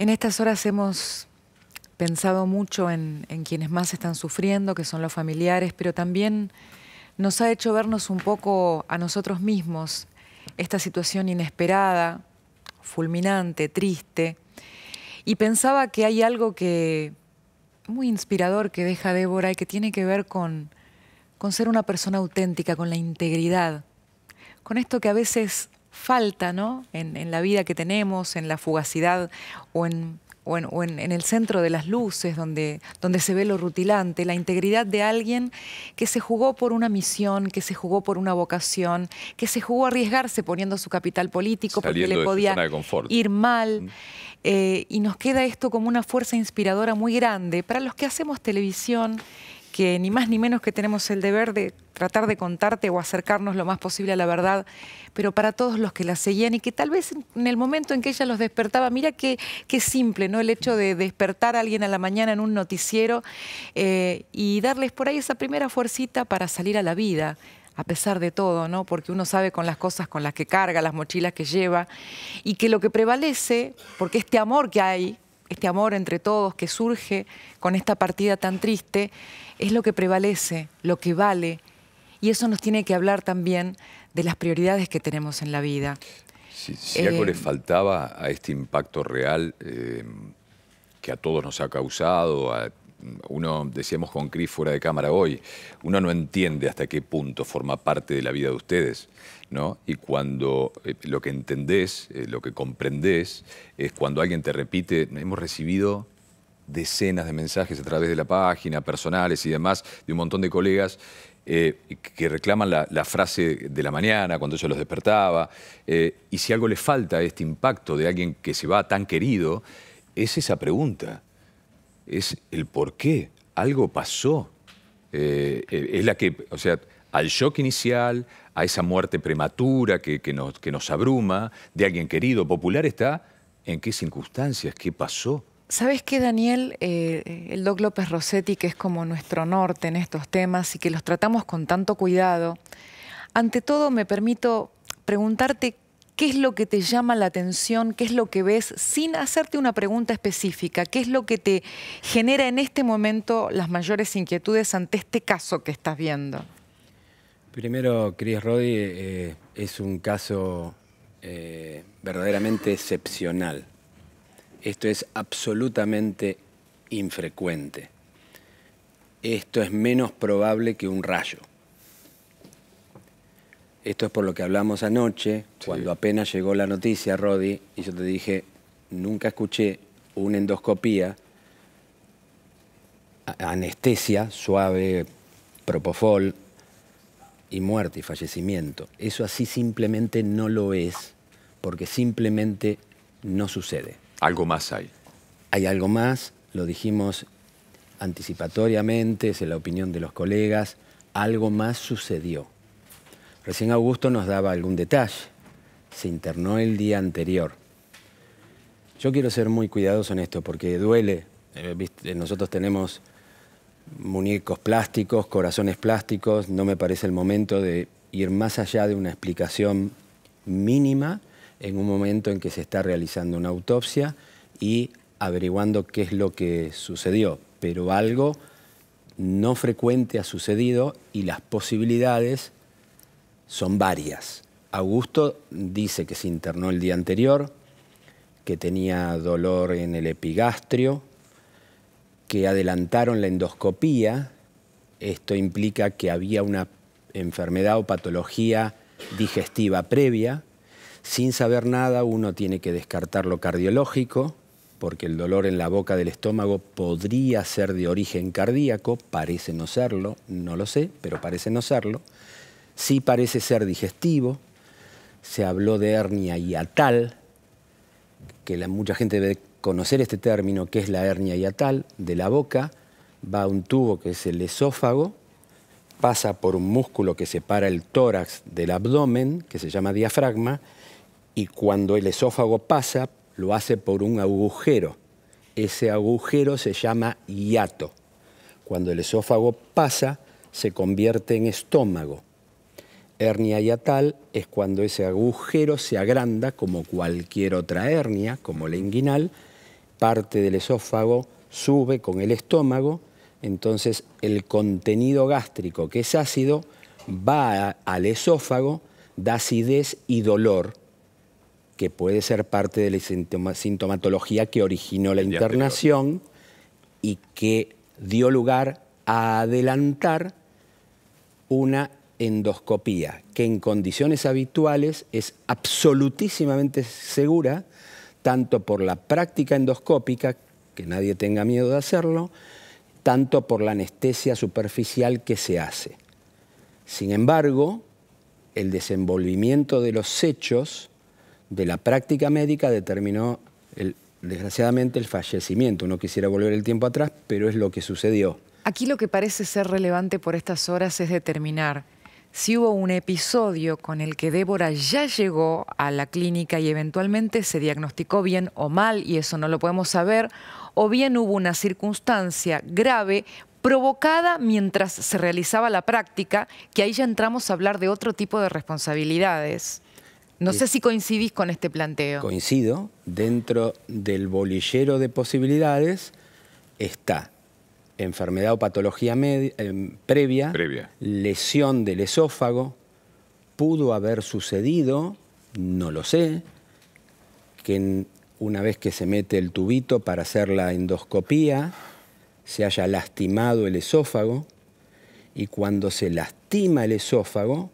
En estas horas hemos pensado mucho en, quienes más están sufriendo, que son los familiares, pero también nos ha hecho vernos un poco a nosotros mismos esta situación inesperada, fulminante, triste. Y pensaba que hay algo que muy inspirador que deja Débora y que tiene que ver con, con ser una persona auténtica, con la integridad, con esto que a veces falta ¿no? en, la vida que tenemos, en la fugacidad o en el centro de las luces, donde, donde se ve lo rutilante, la integridad de alguien que se jugó por una misión, que se jugó por una vocación, que se jugó a arriesgarse poniendo su capital político porque le podía ir mal. Eh, y nos queda esto como una fuerza inspiradora muy grande para los que hacemos televisión que ni más ni menos que tenemos el deber de tratar de contarte o acercarnos lo más posible a la verdad, pero para todos los que la seguían y que tal vez en el momento en que ella los despertaba, mira qué, qué simple, ¿no? El hecho de despertar a alguien a la mañana en un noticiero eh, y darles por ahí esa primera fuercita para salir a la vida, a pesar de todo, ¿no? Porque uno sabe con las cosas con las que carga, las mochilas que lleva, y que lo que prevalece, porque este amor que hay este amor entre todos que surge con esta partida tan triste, es lo que prevalece, lo que vale. Y eso nos tiene que hablar también de las prioridades que tenemos en la vida. Si, algo eh, le faltaba a este impacto real eh, que a todos nos ha causado, a uno, decíamos con Cris fuera de cámara hoy, uno no entiende hasta qué punto forma parte de la vida de ustedes. Y cuando eh, lo que entendés, eh, lo que comprendés, es cuando alguien te repite, hemos recibido decenas de mensajes a través de la página, personales y demás, de un montón de colegas eh, que reclaman la, la, frase de la mañana, cuando yo los despertaba. y si algo le falta a este impacto de alguien que se va tan querido, es esa pregunta es el por qué. Algo pasó. Eh, eh, es la que, o sea, al shock inicial, a esa muerte prematura que, que, nos, abruma, de alguien querido, popular, está en qué circunstancias, qué pasó. ¿Sabes qué, Daniel? Eh, el Doc López Rossetti, que es como nuestro norte en estos temas y que los tratamos con tanto cuidado, ante todo me permito preguntarte qué es lo que te llama la atención, qué es lo que ves, sin hacerte una pregunta específica, qué es lo que te genera en este momento las mayores inquietudes ante este caso que estás viendo. Primero, Chris Roddy eh, es un caso eh, verdaderamente excepcional. Esto es absolutamente infrecuente. Esto es menos probable que un rayo. Esto es por lo que hablamos anoche, cuando apenas llegó la noticia, Rodi, y yo te dije, nunca escuché una endoscopía, anestesia suave, propofol, y muerte y fallecimiento. Eso así simplemente no lo es, porque simplemente no sucede. Algo más hay. Hay algo más, lo dijimos anticipatoriamente, es la opinión de los colegas, algo más sucedió. Recién Augusto nos daba algún detalle. Se internó el día anterior. Yo quiero ser muy cuidadoso en esto porque duele. Eh, nosotros tenemos muñecos plásticos, corazones plásticos. No me parece el momento de ir más allá de una explicación mínima en un momento en que se está realizando una autopsia y averiguando qué es lo que sucedió. Pero algo no frecuente ha sucedido y las posibilidades son varias. Augusto dice que se internó el día anterior, que tenía dolor en el epigastrio, que adelantaron la endoscopía. Esto implica que había una enfermedad o patología digestiva previa. Sin saber nada, uno tiene que descartar lo cardiológico, porque el dolor en la boca del estómago podría ser de origen cardíaco, parece no serlo, no lo sé, pero parece no serlo sí parece ser digestivo. Se habló de hernia hiatal, que mucha gente debe conocer este término, que es la hernia hiatal, de la boca, va a un tubo que es el esófago, pasa por un músculo que separa el tórax del abdomen, que se llama diafragma, y cuando el esófago pasa, lo hace por un agujero. Ese agujero se llama hiato. Cuando el esófago pasa, se convierte en estómago. Hernia hiatal es cuando ese agujero se agranda como cualquier otra hernia, como la inguinal, parte del esófago sube con el estómago, entonces el contenido gástrico que es ácido va al esófago, da acidez y dolor, que puede ser parte de la sintomatología que originó la internación y que dio lugar a adelantar una endoscopía, que en condiciones habituales es absolutísimamente segura, tanto por la práctica endoscópica, que nadie tenga miedo de hacerlo, tanto por la anestesia superficial que se hace. Sin embargo, el desenvolvimiento de los hechos de la práctica médica determinó, desgraciadamente, el fallecimiento. No quisiera volver el tiempo atrás, pero es lo que sucedió. Aquí lo que parece ser relevante por estas horas es determinar si hubo un episodio con el que Débora ya llegó a la clínica y eventualmente se diagnosticó bien o mal, y eso no lo podemos saber, o bien hubo una circunstancia grave provocada mientras se realizaba la práctica, que ahí ya entramos a hablar de otro tipo de responsabilidades. No sé si coincidís con este planteo. Coincido. Dentro del bolillero de posibilidades está enfermedad o patología eh, previa, lesión del esófago, pudo haber sucedido, no lo sé, que una vez que se mete el tubito para hacer la endoscopía, se haya lastimado el esófago y cuando se lastima el esófago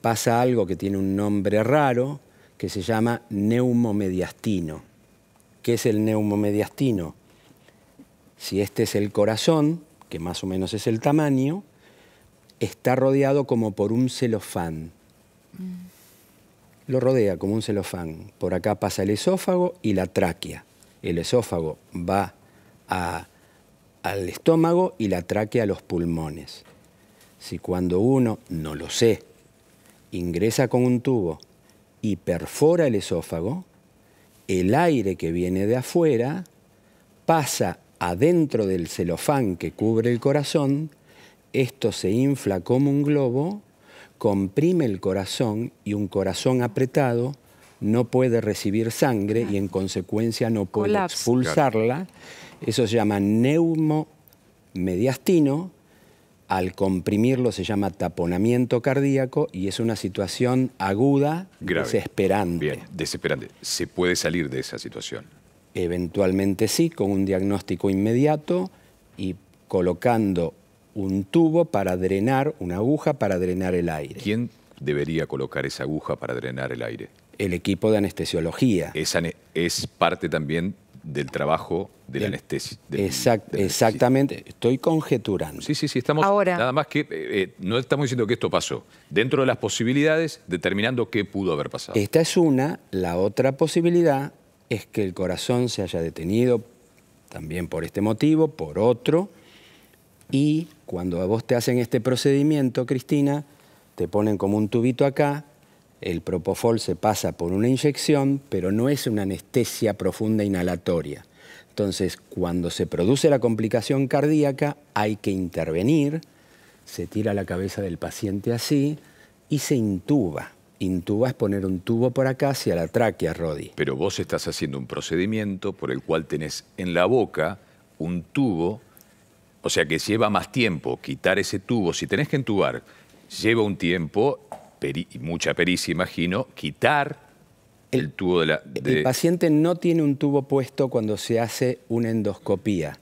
pasa algo que tiene un nombre raro que se llama neumomediastino. ¿Qué es el neumomediastino? Si este es el corazón, que más o menos es el tamaño, está rodeado como por un celofán. Mm. Lo rodea como un celofán. Por acá pasa el esófago y la tráquea. El esófago va al estómago y la tráquea a los pulmones. Si cuando uno, no lo sé, ingresa con un tubo y perfora el esófago, el aire que viene de afuera pasa adentro del celofán que cubre el corazón, esto se infla como un globo, comprime el corazón y un corazón apretado no puede recibir sangre y en consecuencia no puede expulsarla. Eso se llama neumomediastino. Al comprimirlo se llama taponamiento cardíaco y es una situación aguda, desesperante. Bien, desesperante. Se puede salir de esa situación. Eventualmente sí, con un diagnóstico inmediato y colocando un tubo para drenar, una aguja para drenar el aire. ¿Quién debería colocar esa aguja para drenar el aire? El equipo de anestesiología. Esa es parte también del trabajo de la anestesia. Exactamente, estoy conjeturando. Sí, sí, sí, estamos Ahora, nada más que, eh, eh, no estamos diciendo que esto pasó, dentro de las posibilidades, determinando qué pudo haber pasado. Esta es una, la otra posibilidad es que el corazón se haya detenido también por este motivo, por otro, y cuando a vos te hacen este procedimiento, Cristina, te ponen como un tubito acá, el propofol se pasa por una inyección, pero no es una anestesia profunda inhalatoria. Entonces, cuando se produce la complicación cardíaca, hay que intervenir, se tira la cabeza del paciente así y se intuba. Intuba es poner un tubo por acá hacia la tráquea, Rodi. Pero vos estás haciendo un procedimiento por el cual tenés en la boca un tubo, o sea que lleva más tiempo quitar ese tubo. Si tenés que entubar, lleva un tiempo, mucha pericia, imagino, quitar el, tubo de la... El paciente no tiene un tubo puesto cuando se hace una endoscopía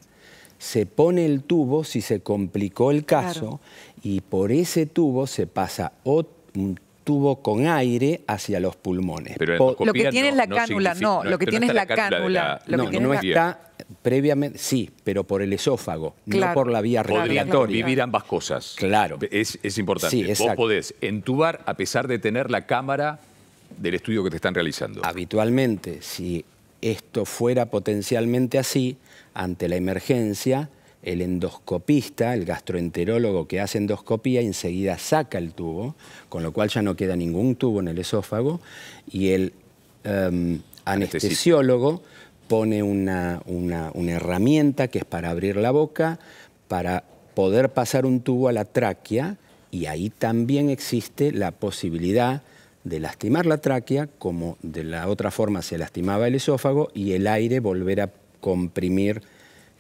se pone el tubo si se complicó el caso y por ese tubo se pasa un tubo con aire hacia los pulmones. Pero lo que tiene es la cánula, no, lo que tiene es la cánula. no, que no está previamente, sí, pero por el esófago, no por la vía respiratoria. vivir ambas cosas. Claro. Es, importante. Vos podés entubar a pesar de tener la cámara del estudio que te están realizando. Habitualmente, si esto fuera potencialmente así, ante la emergencia, el endoscopista, el gastroenterólogo que hace endoscopía, enseguida saca el tubo, con lo cual ya no queda ningún tubo en el esófago, y el em, anestesiólogo pone una, una herramienta que es para abrir la boca, para poder pasar un tubo a la tráquea, y ahí también existe la posibilidad de lastimar la tráquea, como de la otra forma se lastimaba el esófago, y el aire volver a comprimir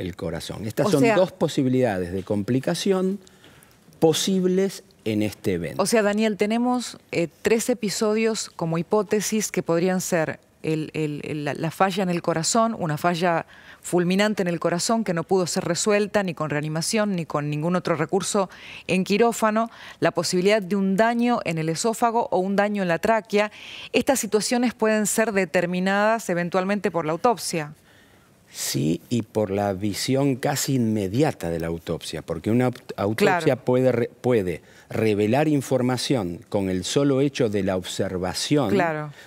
el corazón. Estas son dos posibilidades de complicación posibles en este evento. O sea, Daniel, tenemos eh, tres episodios como hipótesis que podrían ser la, falla en el corazón, una falla fulminante en el corazón que no pudo ser resuelta ni con reanimación ni con ningún otro recurso en quirófano, la posibilidad de un daño en el esófago o un daño en la tráquea. Estas situaciones pueden ser determinadas eventualmente por la autopsia. Sí, y por la visión casi inmediata de la autopsia, porque una autopsia puede, revelar información con el solo hecho de la observación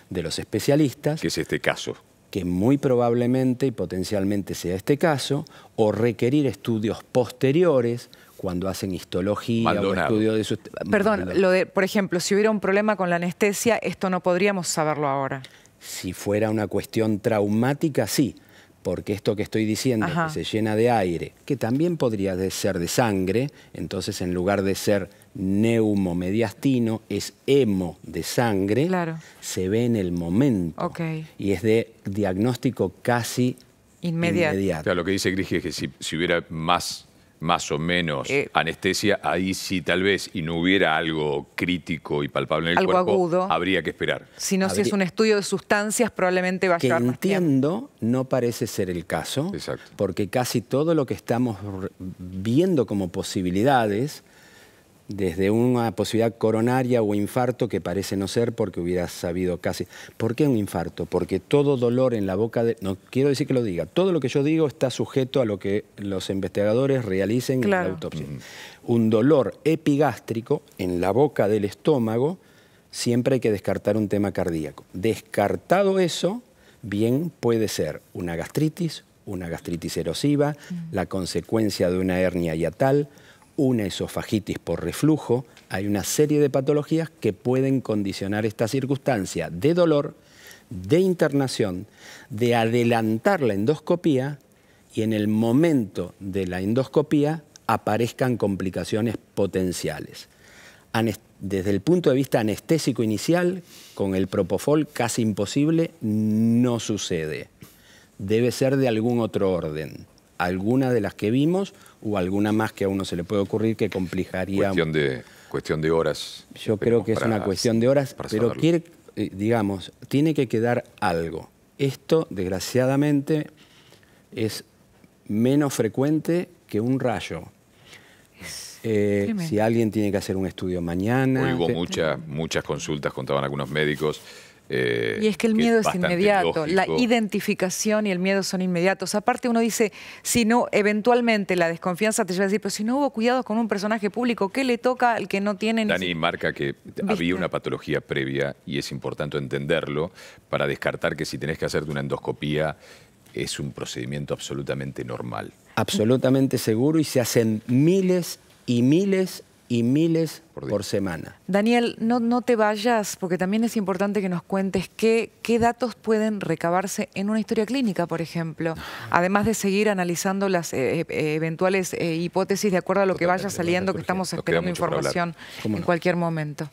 de los especialistas. Que es este caso. Que muy probablemente y potencialmente sea este caso, o requerir estudios posteriores cuando hacen histología o estudio de su... Eh, Perdón, lo de, por ejemplo, si hubiera un problema con la anestesia, esto no podríamos saberlo ahora. Si fuera una cuestión traumática, sí porque esto que estoy diciendo, es que se llena de aire, que también podría ser de sangre, entonces en lugar de ser neumomediastino, es hemo de sangre, claro. se ve en el momento. Y es de diagnóstico casi inmediato. lo que dice Grigio es que si hubiera más más o menos eh, anestesia, ahí sí tal vez, y no hubiera algo crítico y palpable en el cuerpo, habría que esperar. Si no, si es un estudio de sustancias, probablemente va a estar entiendo, no parece ser el caso, porque casi todo lo que estamos viendo como posibilidades desde una posibilidad coronaria o infarto que parece no ser porque hubiera sabido casi. ¿Por qué un infarto? Porque todo dolor en la boca No quiero decir que lo diga. Todo lo que yo digo está sujeto a lo que los investigadores realicen en la autopsia. Un dolor epigástrico en la boca del estómago, siempre hay que descartar un tema cardíaco. Descartado eso, bien puede ser una gastritis, una gastritis erosiva, la consecuencia de una hernia hiatal, una esofagitis por reflujo, hay una serie de patologías que pueden condicionar esta circunstancia de dolor, de internación, de adelantar la endoscopía y en el momento de la endoscopía aparezcan complicaciones potenciales. Desde el punto de vista anestésico inicial, con el propofol casi imposible, no sucede. Debe ser de algún otro orden alguna de las que vimos o alguna más que a uno se le puede ocurrir que complicaría. Cuestión de, cuestión de horas. Yo creo que es una cuestión de horas, pero quiere, eh, digamos, tiene que quedar algo. Esto, desgraciadamente, es menos frecuente que un rayo. Eh, si alguien tiene que hacer un estudio mañana. Hoy hubo muchas, muchas consultas, contaban algunos médicos, eh, y es que el miedo es, inmediato, la identificación y el miedo son inmediatos. Aparte uno dice, si no, eventualmente la desconfianza te lleva a decir, pero si no hubo cuidados con un personaje público, ¿qué le toca al que no tiene... Dani marca que había una patología previa y es importante entenderlo para descartar que si tenés que hacerte una endoscopía es un procedimiento absolutamente normal. Absolutamente seguro y se hacen miles y miles y miles por, semana. Daniel, no, no, te vayas, porque también es importante que nos cuentes qué, qué datos pueden recabarse en una historia clínica, por ejemplo, además de seguir analizando las eh, eh, eventuales eh, hipótesis de acuerdo a lo que vaya saliendo, que estamos esperando información en cualquier momento.